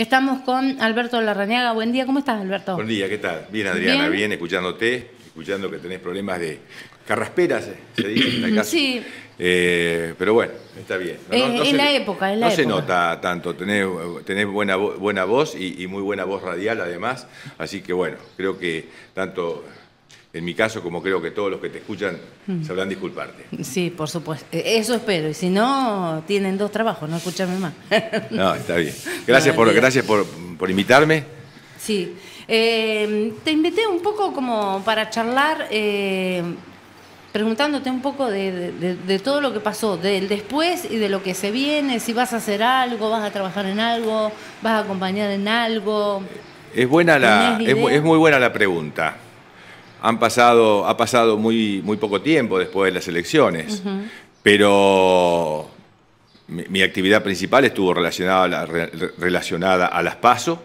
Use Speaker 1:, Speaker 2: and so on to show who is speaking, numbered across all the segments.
Speaker 1: Estamos con Alberto Larrañaga. Buen día, ¿cómo estás, Alberto? Buen
Speaker 2: día, ¿qué tal? Bien, Adriana, bien, escuchándote, escuchando que tenés problemas de carrasperas, eh, se dice en la casa. Sí. Eh, pero bueno, está bien. En la
Speaker 1: época, en la época. No se
Speaker 2: nota tanto, tenés, buena, buena voz y muy buena voz radial además, así que bueno, creo que tanto en mi caso, como creo que todos los que te escuchan, mm. sabrán disculparte.
Speaker 1: Sí, por supuesto. E-, eso espero. Y si no, tienen dos trabajos, no escúchame más. No,
Speaker 2: está bien. Gracias, por, gracias por, invitarme.
Speaker 1: Sí. Em, te invité un poco como para charlar, em, preguntándote un poco de, todo lo que pasó, del después y de lo que se viene, si vas a hacer algo, vas a trabajar en algo, vas a acompañar en algo.
Speaker 2: Es buena la, es muy buena la pregunta pasado, ha pasado muy, muy poco tiempo después de las elecciones, pero mi, actividad principal estuvo relacionada a, relacionada a las PASO,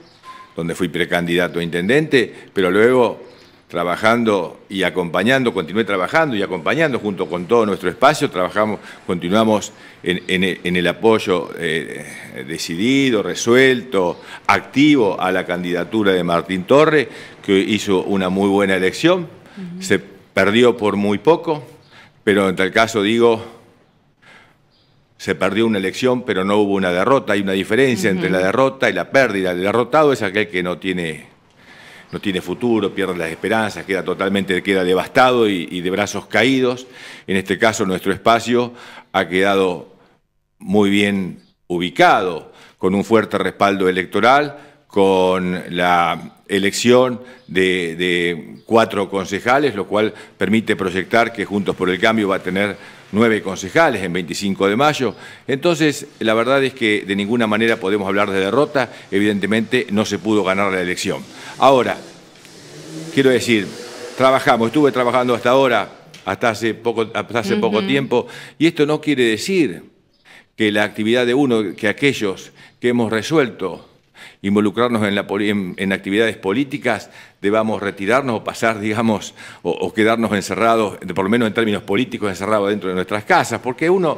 Speaker 2: donde fui precandidato a intendente, pero luego trabajando y acompañando, continué trabajando y acompañando junto con todo nuestro espacio, trabajamos, continuamos en, e, el apoyo eh, decidido, resuelto, activo a la candidatura de Martín Torre, que hizo una muy buena elección, se perdió por muy poco, pero en tal caso digo, se perdió una elección, pero no hubo una derrota. Hay una diferencia entre la derrota y la pérdida. El derrotado es aquel que no tiene, no tiene futuro, pierde las esperanzas, queda totalmente queda devastado y de brazos caídos. En este caso, nuestro espacio ha quedado muy bien ubicado, con un fuerte respaldo electoral con la elección de, cuatro concejales, lo cual permite proyectar que Juntos por el Cambio va a tener nueve concejales en 25 de mayo. Entonces, la verdad es que de ninguna manera podemos hablar de derrota, evidentemente no se pudo ganar la elección. Ahora, quiero decir, trabajamos, estuve trabajando hasta ahora, hasta hace poco, hace poco tiempo, y esto no quiere decir que la actividad de uno, que aquellos que hemos resuelto involucrarnos en, la, actividades políticas, debamos retirarnos o pasar, digamos, o, quedarnos encerrados, por lo menos en términos políticos, encerrados dentro de nuestras casas, porque uno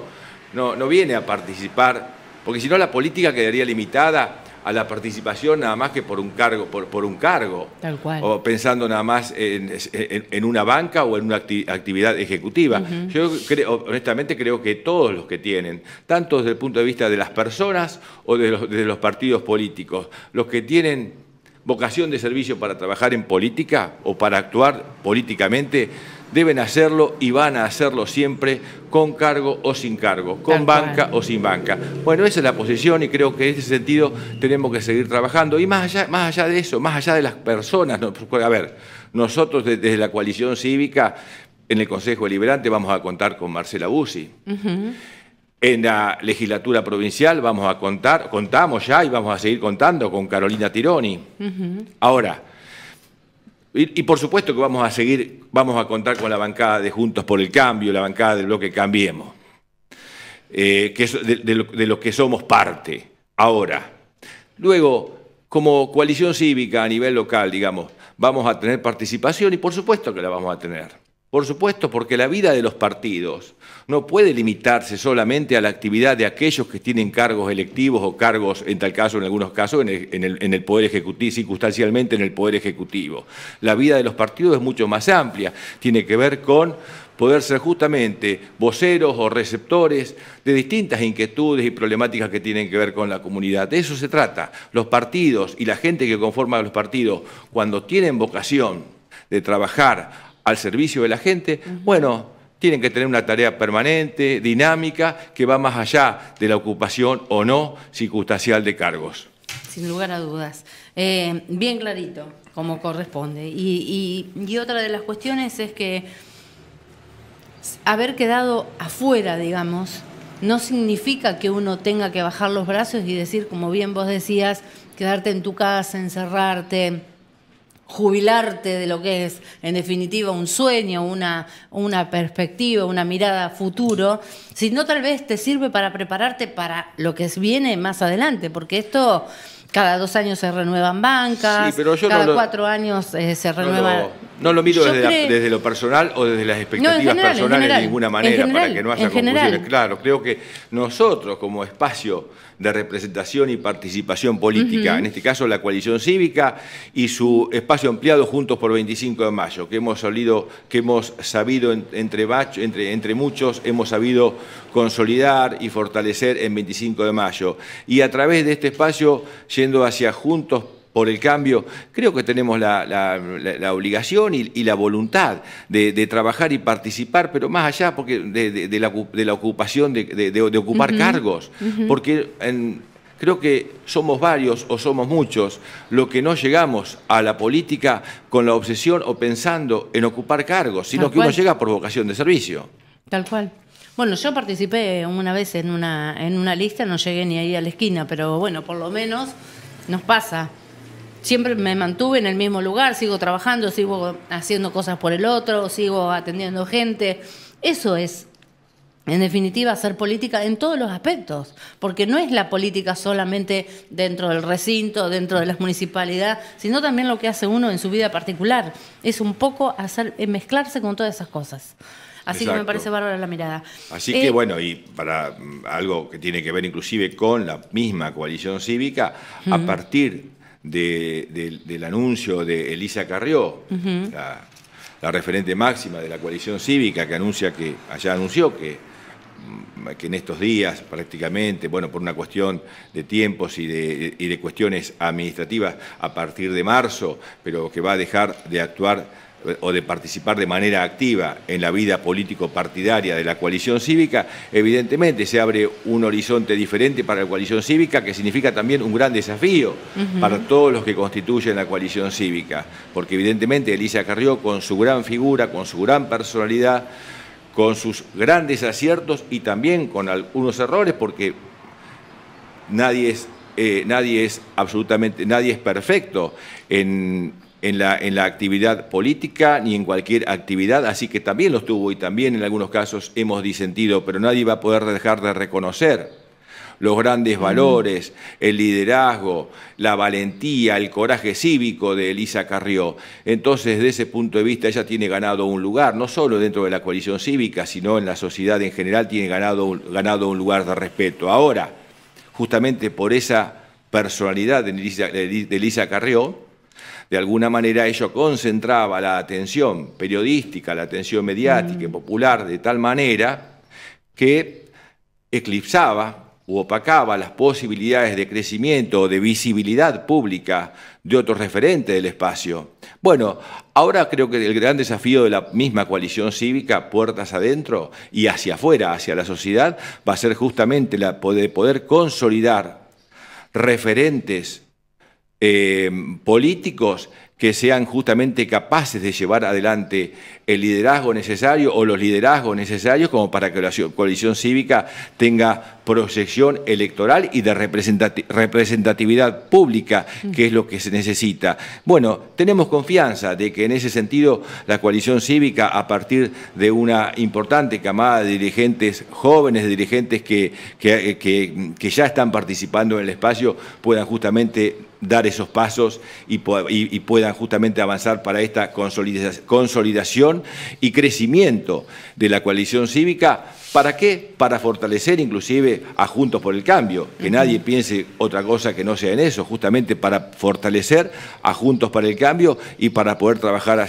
Speaker 2: no viene a participar, porque si no la política quedaría limitada a la participación nada más que por un cargo, por, un cargo. O pensando nada más en, una banca o en una actividad ejecutiva. Yo creo, honestamente creo que todos los que tienen, tanto desde el punto de vista de las personas o de los, de los partidos políticos, los que tienen vocación de servicio para trabajar en política o para actuar políticamente, deben hacerlo y van a hacerlo siempre con cargo o sin cargo, con banca o sin banca. Bueno, esa es la posición y creo que en ese sentido tenemos que seguir trabajando. Y más allá, más allá de eso, más allá de las personas, a ver, nosotros desde la coalición cívica en el Consejo Deliberante vamos a contar con Marcela Bussi. En la legislatura provincial vamos a contar, contamos ya y vamos a seguir contando con Carolina Tironi. Ahora, y, por supuesto que vamos a seguir, vamos a contar con la bancada de Juntos por el Cambio, la bancada del bloque Cambiemos, eh, que es de, lo, de, los que somos parte ahora. Luego, como coalición cívica a nivel local, digamos, vamos a tener participación y por supuesto que la vamos a tener. Por supuesto, porque la vida de los partidos no puede limitarse solamente a la actividad de aquellos que tienen cargos electivos o cargos, en tal caso, en algunos casos, en el, Poder Ejecutivo, circunstancialmente en el Poder Ejecutivo. La vida de los partidos es mucho más amplia, tiene que ver con poder ser justamente voceros o receptores de distintas inquietudes y problemáticas que tienen que ver con la comunidad. De eso se trata. Los partidos y la gente que conforma los partidos, cuando tienen vocación de trabajar al servicio de la gente, bueno, tienen que tener una tarea permanente, dinámica, que va más allá de la ocupación o no circunstancial de cargos.
Speaker 1: Sin lugar a dudas. Eh, bien clarito, como corresponde. y otra de las cuestiones es que haber quedado afuera, digamos, no significa que uno tenga que bajar los brazos y decir, como bien vos decías, quedarte en tu casa, encerrarte jubilarte de lo que es, en definitiva, un sueño, una, una perspectiva, una mirada a futuro, sino tal vez te sirve para prepararte para lo que viene más adelante, porque esto cada dos años se renuevan bancas, cada cuatro años eh, se renuevan.
Speaker 2: No lo, miro desde, lo personal o desde las expectativas personales de ninguna manera, para que no haya confusiones. Claro, creo que nosotros como espacio de representación y participación política, en este caso la coalición cívica y su espacio ampliado Juntos por 25 de Mayo, que hemos, que hemos sabido entre, entre muchos, hemos sabido consolidar y fortalecer en 25 de Mayo. Y a través de este espacio, yendo hacia Juntos por el cambio, creo que tenemos la, obligación y, la voluntad de, trabajar y participar, pero más allá porque de, la, ocupación, de, ocupar cargos, porque creo que somos varios o somos muchos los que no llegamos a la política con la obsesión o pensando en ocupar cargos, sino que uno llega por vocación de servicio.
Speaker 1: Tal cual. Bueno, yo participé una vez en una, en una lista, no llegué ni ahí a la esquina, pero bueno, por lo menos nos pasa siempre me mantuve en el mismo lugar, sigo trabajando, sigo haciendo cosas por el otro, sigo atendiendo gente. Eso es, en definitiva, hacer política en todos los aspectos, porque no es la política solamente dentro del recinto, dentro de las municipalidades, sino también lo que hace uno en su vida particular. Es un poco hacer, eh, mezclarse con todas esas cosas.
Speaker 2: Así que me parece
Speaker 1: bárbara la mirada.
Speaker 2: Así que eh, bueno, y para mm, algo que tiene que ver inclusive con la misma coalición cívica, a partir del anuncio de Elisa Carrió, la, referente máxima de la coalición cívica, que anuncia que, allá anunció que, mm, que en estos días prácticamente, bueno, por una cuestión de tiempos y de, y de cuestiones administrativas a partir de marzo, pero que va a dejar de actuar o de participar de manera activa en la vida político-partidaria de la coalición cívica, evidentemente se abre un horizonte diferente para la coalición cívica, que significa también un gran desafío para todos los que constituyen la coalición cívica, porque evidentemente Elisa Carrió, con su gran figura, con su gran personalidad, con sus grandes aciertos y también con algunos errores, porque nadie es, eh, nadie es absolutamente, nadie es perfecto en en la, en la actividad política ni en cualquier actividad, así que también los tuvo y también en algunos casos hemos disentido, pero nadie va a poder dejar de reconocer los grandes mm. valores, el liderazgo, la valentía, el coraje cívico de Elisa Carrió. Entonces, desde ese punto de vista, ella tiene ganado un lugar, no solo dentro de la coalición cívica, sino en la sociedad en general, tiene ganado, ganado un lugar de respeto. Ahora, justamente por esa personalidad de Elisa Carrió, de alguna manera ello concentraba la atención periodística, la atención mediática y mm. popular de tal manera que eclipsaba u opacaba las posibilidades de crecimiento o de visibilidad pública de otros referentes del espacio. Bueno, ahora creo que el gran desafío de la misma coalición cívica, puertas adentro y hacia afuera, hacia la sociedad, va a ser justamente la poder consolidar referentes eh, políticos que sean justamente capaces de llevar adelante el liderazgo necesario o los liderazgos necesarios como para que la coalición cívica tenga proyección electoral y de representatividad pública, mm. que es lo que se necesita. Bueno, tenemos confianza de que en ese sentido la coalición cívica, a partir de una importante camada de dirigentes jóvenes, de dirigentes eh, que ya están participando en el espacio, puedan justamente dar esos pasos y, puedan justamente avanzar para esta consolidación y crecimiento de la coalición cívica. ¿Para qué? Para fortalecer inclusive a Juntos por el Cambio, que nadie piense otra cosa que no sea en eso, justamente para fortalecer a Juntos por el Cambio y para poder trabajar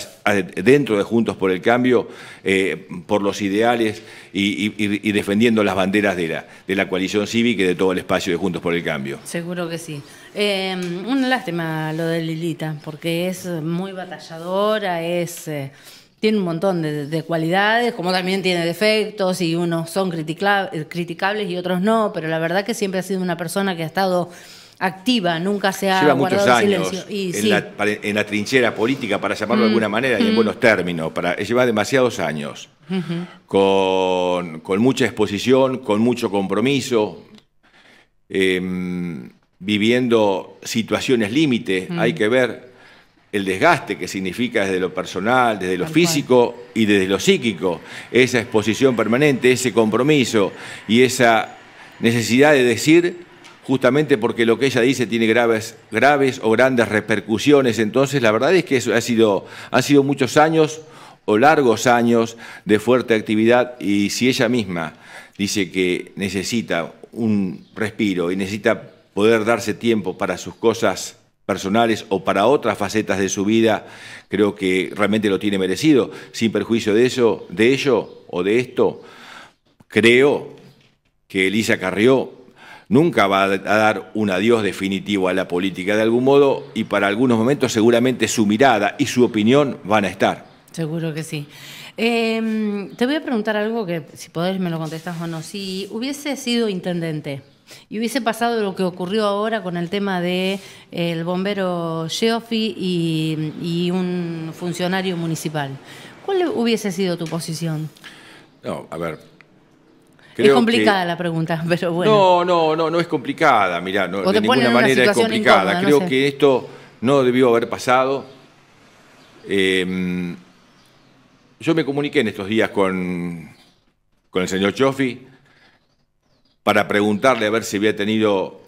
Speaker 2: dentro de Juntos por el Cambio eh, por los ideales y, defendiendo las banderas de la, de la coalición cívica y de todo el espacio de Juntos por el Cambio.
Speaker 1: Seguro que sí. Eh, una lástima lo de Lilita, porque es muy batalladora, es... Eh, tiene un montón de, cualidades, como también tiene defectos y unos son eh, criticables y otros no, pero la verdad que siempre ha sido una persona que ha estado activa, nunca se ha guardado muchos silencio. en, la,
Speaker 2: en, la, trinchera política, para llamarlo de mm. alguna manera, y en mm. buenos términos, para, eh, lleva demasiados años, con, mucha exposición, con mucho compromiso. Eh, viviendo situaciones límite, mm. hay que ver el desgaste que significa desde lo personal, desde lo físico y desde lo psíquico, esa exposición permanente, ese compromiso y esa necesidad de decir justamente porque lo que ella dice tiene graves, graves o grandes repercusiones. Entonces, la verdad es que eso ha sido, han sido muchos años o largos años de fuerte actividad y si ella misma dice que necesita un respiro y necesita poder darse tiempo para sus cosas personales o para otras facetas de su vida, creo que realmente lo tiene merecido. Sin perjuicio de eso, de ello o de esto, creo que Elisa Carrió nunca va a dar un adiós definitivo a la política de algún modo y para algunos momentos seguramente su mirada y su opinión van a estar.
Speaker 1: Seguro que sí. Em, te voy a preguntar algo que si podés me lo contestas o no. Si hubiese sido intendente, y hubiese pasado lo que ocurrió ahora con el tema de eh, el bombero Geoffi y, un funcionario municipal. ¿Cuál hubiese sido tu posición?
Speaker 2: No, a ver, es complicada
Speaker 1: la pregunta, pero bueno. No,
Speaker 2: no, no, no es complicada, mirá, de ninguna manera es complicada. Creo que esto no debió haber pasado. Em, yo me comuniqué en estos días con, el señor Chofi para preguntarle a ver si había tenido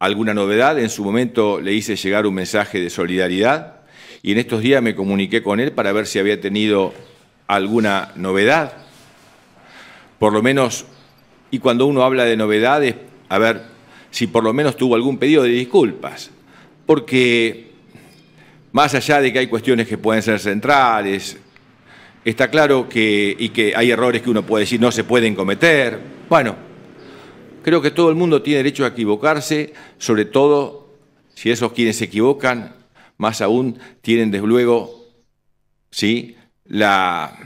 Speaker 2: alguna novedad. En su momento le hice llegar un mensaje de solidaridad y en estos días me comuniqué con él para ver si había tenido alguna novedad. Por lo menos, y cuando uno habla de novedades, a ver si por lo menos tuvo algún pedido de disculpas. Porque más allá de que hay cuestiones que pueden ser centrales, está claro que, y que hay errores que uno puede decir no se pueden cometer. Bueno, Creo que todo el mundo tiene derecho a equivocarse, sobre todo si esos quienes se equivocan, más aún tienen desde luego ¿sí? la,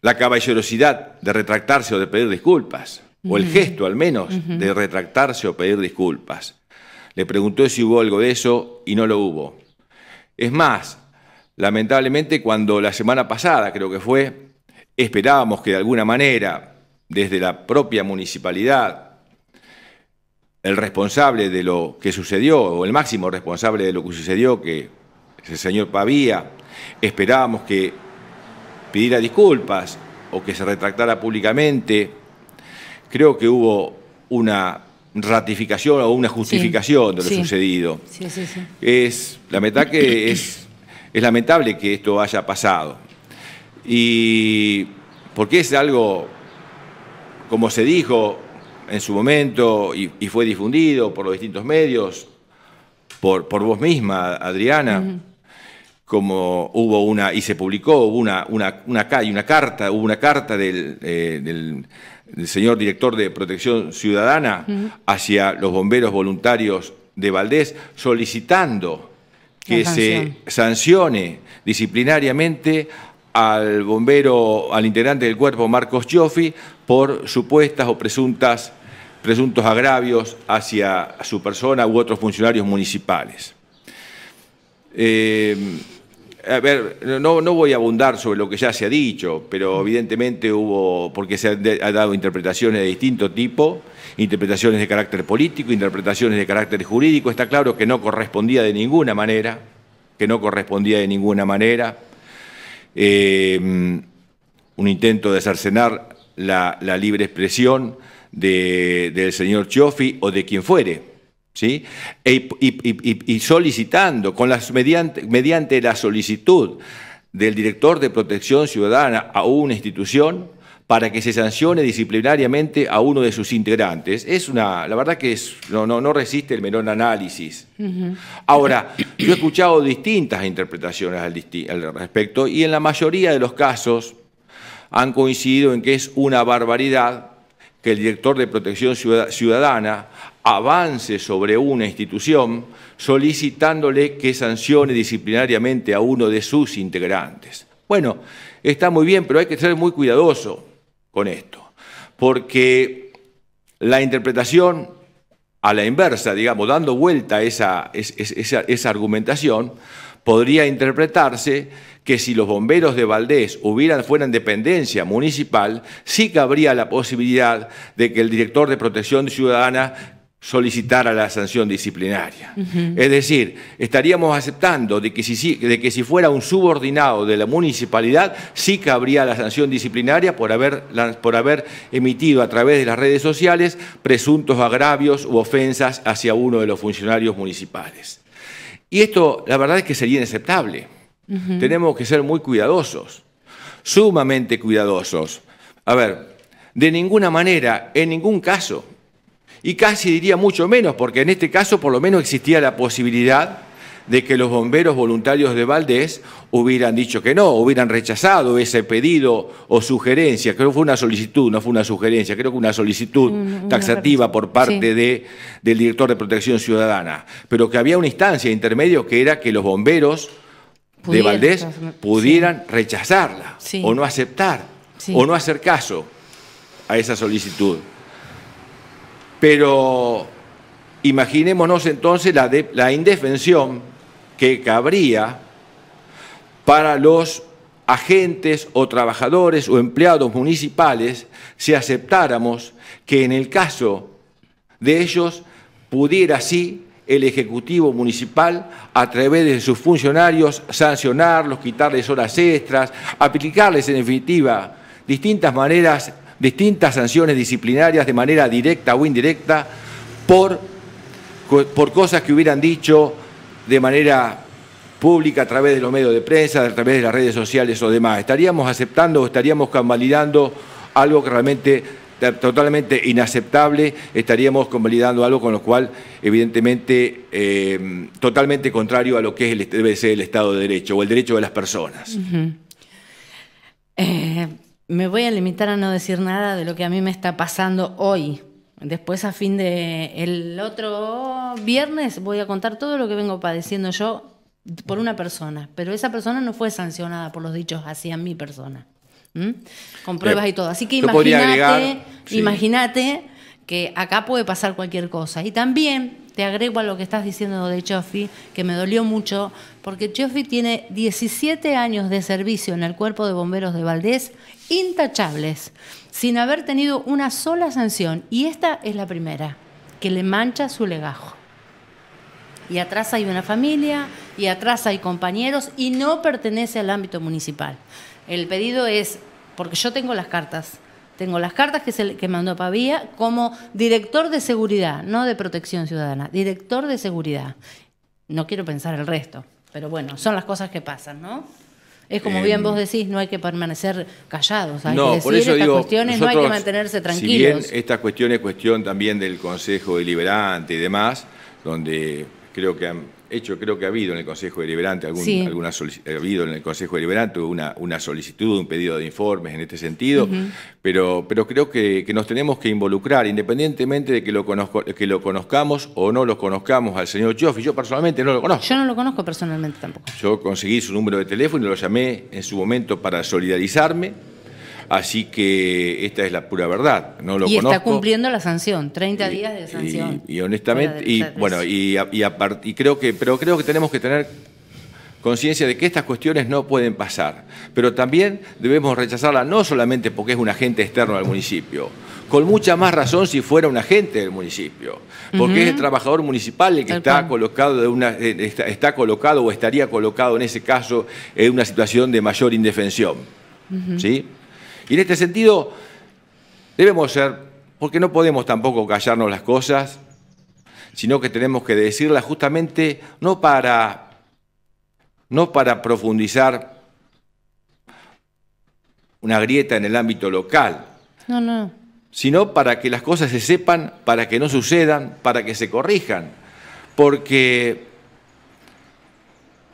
Speaker 2: la caballerosidad de retractarse o de pedir disculpas, o el gesto al menos de retractarse o pedir disculpas. Le preguntó si hubo algo de eso y no lo hubo. Es más, lamentablemente cuando la semana pasada, creo que fue, esperábamos que de alguna manera, desde la propia municipalidad, el responsable de lo que sucedió, o el máximo responsable de lo que sucedió, que es el señor Pavía, esperábamos que pidiera disculpas o que se retractara públicamente. Creo que hubo una ratificación o una justificación de lo sucedido. Sí, es, la que es lamentable que esto haya pasado. Y porque es algo, como se dijo, en su momento y, fue difundido por los distintos medios, por, por vos misma, Adriana, como hubo una, y se publicó, hubo una, una, una carta, hubo una carta eh, del, del, señor director de Protección Ciudadana hacia los bomberos voluntarios de Valdés solicitando que se sancione disciplinariamente al bombero, al integrante del cuerpo Marcos Gioffi, por supuestas o presuntas presuntos agravios hacia su persona u otros funcionarios municipales. Eh, a ver, no, voy a abundar sobre lo que ya se ha dicho, pero evidentemente hubo, porque se han dado interpretaciones de distinto tipo, interpretaciones de carácter político, interpretaciones de carácter jurídico, está claro que no correspondía de ninguna manera, que no correspondía de ninguna manera eh, un intento de cercenar la, la libre expresión, del señor Chofi o de quien fuere, ¿sí? E, y, solicitando, con las, mediante, mediante la solicitud del director de protección ciudadana a una institución para que se sancione disciplinariamente a uno de sus integrantes. Es una, la verdad que es, no, no, no resiste el menor análisis. Ahora, yo he escuchado distintas interpretaciones al respecto y en la mayoría de los casos han coincidido en que es una barbaridad que el director de Protección Ciudadana avance sobre una institución solicitándole que sancione disciplinariamente a uno de sus integrantes. Bueno, está muy bien, pero hay que ser muy cuidadoso con esto, porque la interpretación a la inversa, digamos, dando vuelta a esa, argumentación, podría interpretarse que si los bomberos de Valdés hubieran, fueran dependencia municipal, sí cabría la posibilidad de que el director de protección ciudadana solicitara la sanción disciplinaria. Es decir, estaríamos aceptando de que, si, fuera un subordinado de la municipalidad, sí cabría la sanción disciplinaria por haber, por haber emitido a través de las redes sociales presuntos agravios u ofensas hacia uno de los funcionarios municipales. Y esto, la verdad es que sería inaceptable. Tenemos que ser muy cuidadosos, sumamente cuidadosos. A ver, de ninguna manera, en ningún caso, y casi diría mucho menos, porque en este caso por lo menos existía la posibilidad de que los bomberos voluntarios de Valdés hubieran dicho que no, hubieran rechazado ese pedido o sugerencia, creo que fue una solicitud, no fue una sugerencia, creo que una solicitud taxativa por parte de, del director de Protección Ciudadana, pero que había una instancia intermedio que era que los bomberos de Valdés pudieran rechazarla o no aceptar o no hacer caso a esa solicitud. Pero imaginémonos entonces la, la indefensión que cabría para los agentes o trabajadores o empleados municipales si aceptáramos que en el caso de ellos pudiera así el Ejecutivo Municipal, a través de sus funcionarios, sancionarlos, quitarles horas extras, aplicarles en definitiva distintas maneras, distintas sanciones disciplinarias de manera directa o indirecta por, por cosas que hubieran dicho de manera pública a través de los medios de prensa, a través de las redes sociales o demás. Estaríamos aceptando o estaríamos convalidando algo que realmente totalmente inaceptable, estaríamos convalidando algo con lo cual, evidentemente, eh, totalmente contrario a lo que es el, debe ser el Estado de Derecho o el derecho de las personas.
Speaker 1: Eh, me voy a limitar a no decir nada de lo que a mí me está pasando hoy. Después, a fin de el otro viernes, voy a contar todo lo que vengo padeciendo yo por una persona, pero esa persona no fue sancionada por los dichos hacia mi persona. Con eh, pruebas y todo. Así que imagínate, que acá puede pasar cualquier cosa. Y también te agrego a lo que estás diciendo de Chofi, que me dolió mucho, porque Chofi tiene 17 años de servicio en el Cuerpo de Bomberos de Valdés, intachables, sin haber tenido una sola sanción. Y esta es la primera, que le mancha su legajo. Y atrás hay una familia, y atrás hay compañeros, y no pertenece al ámbito municipal. El pedido es, porque yo tengo las cartas, tengo las cartas que, se, que mandó Pavía como director de seguridad, no de protección ciudadana, director de seguridad. No quiero pensar el resto, pero bueno, son las cosas que pasan, ¿no? Es como bien eh, vos decís, no hay que permanecer callados, hay que decir estas cuestiones, no hay que mantenerse tranquilos. bien
Speaker 2: esta cuestión es cuestión también del Consejo Deliberante y demás, donde creo que han hecho, creo que ha habido en el Consejo Deliberante algún, alguna habido en el Consejo Deliberante una, una solicitud, un pedido de informes en este sentido, pero, pero creo que, nos tenemos que involucrar, independientemente de que lo, conozco, que lo conozcamos o no lo conozcamos al señor Chioffi. Yo personalmente no lo conozco.
Speaker 1: Yo no lo conozco personalmente tampoco.
Speaker 2: Yo conseguí su número de teléfono y lo llamé en su momento para solidarizarme Así que esta es la pura verdad. No lo y está cumpliendo
Speaker 1: la sanción, 30 días de sanción.
Speaker 2: Y, honestamente, y bueno, y, creo que, pero creo que tenemos que tener conciencia de que estas cuestiones no pueden pasar. Pero también debemos rechazarla no solamente porque es un agente externo al municipio, con mucha más razón si fuera un agente del municipio, porque es el trabajador municipal el que está colocado, de una, eh, está, colocado o estaría colocado en ese caso en una situación de mayor indefensión. ¿Sí? Y en este sentido debemos ser, porque no podemos tampoco callarnos las cosas, sino que tenemos que decirlas justamente no para, no para profundizar una grieta en el ámbito local. Sino para que las cosas se sepan, para que no sucedan, para que se corrijan. Porque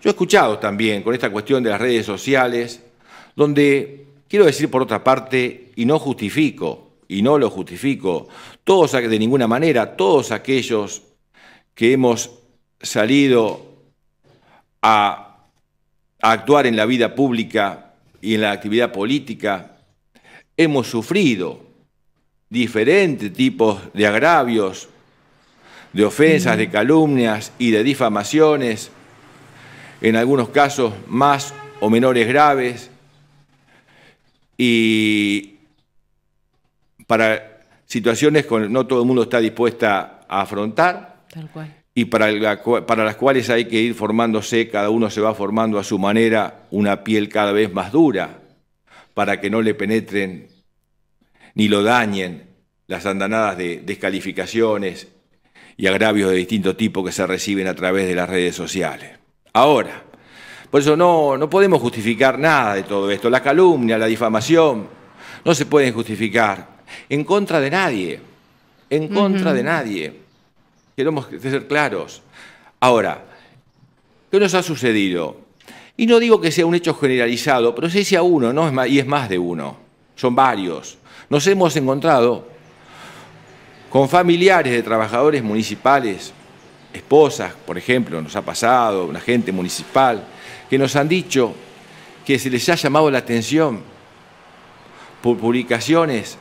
Speaker 2: yo he escuchado también con esta cuestión de las redes sociales, donde Quiero decir, por otra parte, y no justifico, y no lo justifico, todos, de ninguna manera, todos aquellos que hemos salido a, a actuar en la vida pública y en la actividad política, hemos sufrido diferentes tipos de agravios, de ofensas, de calumnias y de difamaciones, en algunos casos más o menores graves, y para situaciones que no todo el mundo está dispuesta a afrontar. Y para, para las cuales hay que ir formándose, cada uno se va formando a su manera una piel cada vez más dura, para que no le penetren ni lo dañen las andanadas de descalificaciones y agravios de distinto tipo que se reciben a través de las redes sociales. Ahora, por eso no, no podemos justificar nada de todo esto. La calumnia, la difamación, no se pueden justificar. En contra de nadie. En contra de nadie. Queremos ser claros. Ahora, ¿qué nos ha sucedido? Y no digo que sea un hecho generalizado, pero sí a uno, ¿no? y es más de uno. Son varios. Nos hemos encontrado con familiares de trabajadores municipales, esposas, por ejemplo, nos ha pasado, un gente municipal, que nos han dicho que se les ha llamado la atención por publicaciones,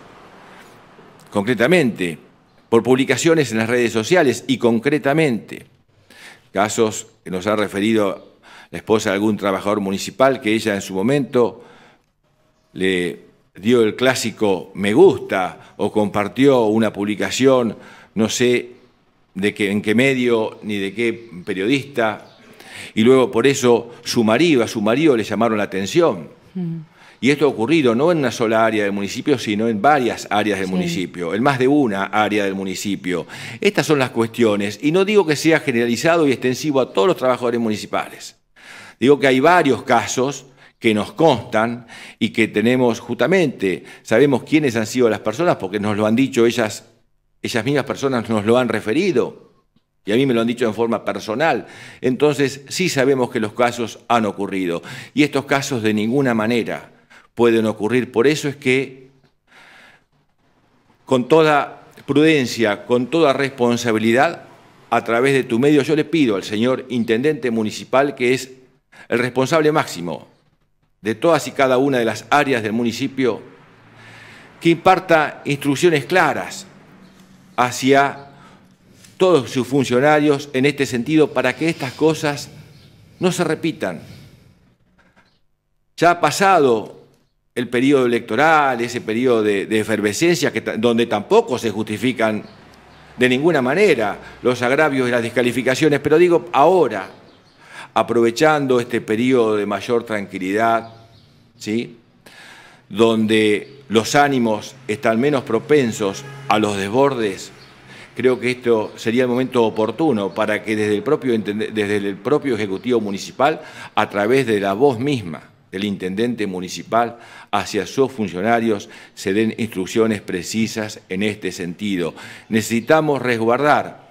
Speaker 2: concretamente, por publicaciones en las redes sociales y concretamente casos que nos ha referido la esposa de algún trabajador municipal que ella en su momento le dio el clásico me gusta o compartió una publicación, no sé de qué, en qué medio ni de qué periodista, y luego por eso su marido, a su marido le llamaron la atención. Mm. Y esto ha ocurrido no en una sola área del municipio, sino en varias áreas del municipio, en más de una área del municipio. Estas son las cuestiones, y no digo que sea generalizado y extensivo a todos los trabajadores municipales. Digo que hay varios casos que nos constan y que tenemos justamente, sabemos quiénes han sido las personas porque nos lo han dicho ellas, ellas mismas personas nos lo han referido. Y a mí me lo han dicho en forma personal. Entonces, sí sabemos que los casos han ocurrido. Y estos casos de ninguna manera pueden ocurrir. Por eso es que, con toda prudencia, con toda responsabilidad, a través de tu medio, yo le pido al señor intendente municipal, que es el responsable máximo de todas y cada una de las áreas del municipio, que imparta instrucciones claras hacia todos sus funcionarios en este sentido para que estas cosas no se repitan. Ya ha pasado el periodo electoral, ese periodo de, efervescencia, donde tampoco se justifican de ninguna manera los agravios y las descalificaciones, pero digo ahora, aprovechando este periodo de mayor tranquilidad, ¿sí? donde los ánimos están menos propensos a los desbordes, creo que esto sería el momento oportuno para que desde el propio, desde el propio Ejecutivo Municipal, a través de la voz misma del Intendente Municipal hacia sus funcionarios, se den instrucciones precisas en este sentido. Necesitamos resguardar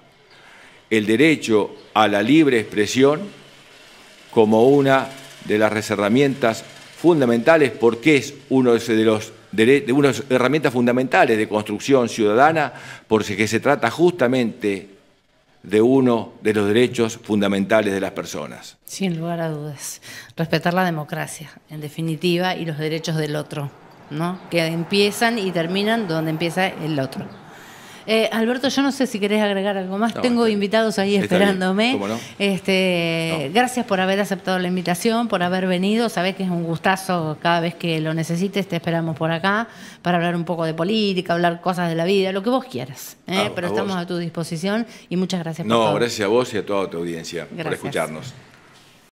Speaker 2: el derecho a la libre expresión como una de las herramientas fundamentales porque es uno de los de unas herramientas fundamentales de construcción ciudadana, porque se trata justamente de uno de los derechos fundamentales de las personas.
Speaker 1: Sin lugar a dudas. Respetar la democracia, en definitiva, y los derechos del otro, ¿no? Que empiezan y terminan donde empieza el otro. Eh, Alberto, yo no sé si querés agregar algo más. Tengo invitados ahí esperándome. Este, Gracias por haber aceptado la invitación, por haber venido. Sabés que es un gustazo cada vez que lo necesites, te esperamos por acá para hablar un poco de política, hablar cosas de la vida, lo que vos
Speaker 2: quieras. ¿eh? Pero estamos a
Speaker 1: tu disposición y muchas gracias por No, gracias
Speaker 2: a vos y a toda tu audiencia por escucharnos.